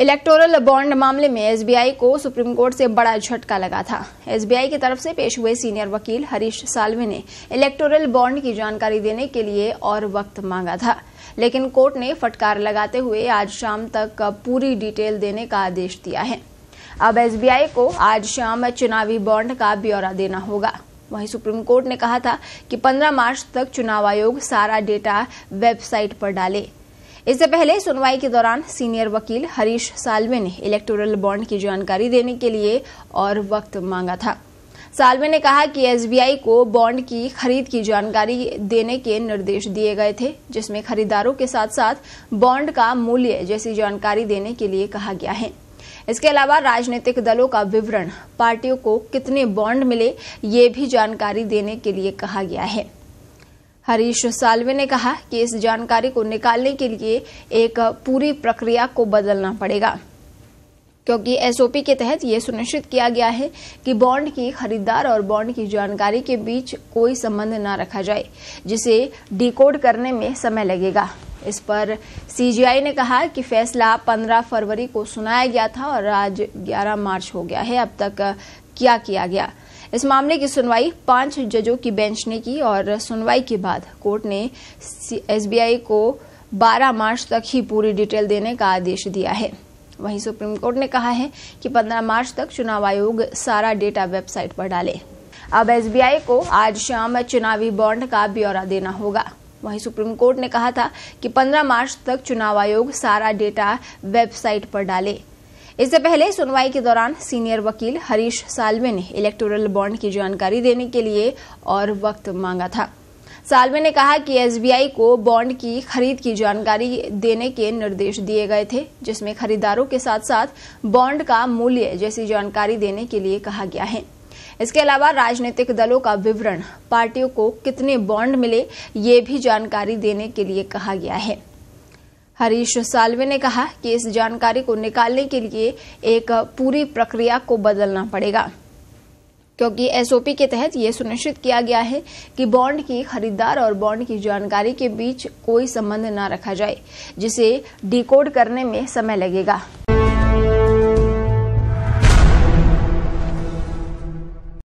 electoral bond मामले में SBI को सुप्रीम कोर्ट से बड़ा झटका लगा था एसबीआई की तरफ से पेश हुए सीनियर वकील हरीश सालवे ने इलेक्टोरल बॉन्ड की जानकारी देने के लिए और वक्त मांगा था लेकिन कोर्ट ने फटकार लगाते हुए आज शाम तक पूरी डिटेल देने का आदेश दिया है अब एसबीआई को आज शाम चुनावी बॉन्ड का ब्यौरा देना होगा वहीं सुप्रीम कोर्ट ने कहा था कि 15 मार्च तक चुनाव आयोग सारा डेटा वेबसाइट पर डाले इससे पहले सुनवाई के दौरान सीनियर वकील हरीश सालवे ने इलेक्टोरल बॉन्ड की जानकारी देने के लिए और वक्त मांगा था सालवे ने कहा कि एसबीआई को बॉन्ड की खरीद की जानकारी देने के निर्देश दिए गए थे जिसमें खरीदारों के साथ साथ बॉन्ड का मूल्य जैसी जानकारी देने के लिए कहा गया है इसके अलावा राजनीतिक दलों का विवरण पार्टियों को कितने बॉन्ड मिले ये भी जानकारी देने के लिए कहा गया है हरीश सालवे ने कहा कि इस जानकारी को निकालने के लिए एक पूरी प्रक्रिया को बदलना पड़ेगा क्योंकि एसओपी के तहत यह सुनिश्चित किया गया है कि बॉन्ड की खरीदार और बॉन्ड की जानकारी के बीच कोई संबंध न रखा जाए जिसे डिकोड करने में समय लगेगा इस पर सीजीआई ने कहा कि फैसला 15 फरवरी को सुनाया गया था और आज 11 मार्च हो गया है अब तक क्या किया गया इस मामले की सुनवाई पांच जजों की बेंच ने की और सुनवाई के बाद कोर्ट ने एसबीआई को 12 मार्च तक ही पूरी डिटेल देने का आदेश दिया है वहीं सुप्रीम कोर्ट ने कहा है कि 15 मार्च तक चुनाव आयोग सारा डेटा वेबसाइट पर डाले अब एसबीआई को आज शाम चुनावी बॉन्ड का ब्यौरा देना होगा वहीं सुप्रीम कोर्ट ने कहा था कि 15 मार्च तक चुनाव आयोग सारा डेटा वेबसाइट पर डाले इससे पहले सुनवाई के दौरान सीनियर वकील हरीश सालवे ने इलेक्टोरल बॉन्ड की जानकारी देने के लिए और वक्त मांगा था सालवे ने कहा कि एसबीआई को बॉन्ड की खरीद की जानकारी देने के निर्देश दिए गए थे जिसमें खरीदारों के साथ साथ बॉन्ड का मूल्य जैसी जानकारी देने के लिए कहा गया है इसके अलावा राजनीतिक दलों का विवरण पार्टियों को कितने बॉन्ड मिले ये भी जानकारी देने के लिए कहा गया है हरीश सालवे ने कहा कि इस जानकारी को निकालने के लिए एक पूरी प्रक्रिया को बदलना पड़ेगा क्योंकि एसओपी के तहत यह सुनिश्चित किया गया है कि बॉन्ड की खरीदार और बॉन्ड की जानकारी के बीच कोई संबंध न रखा जाए जिसे डिकोड करने में समय लगेगा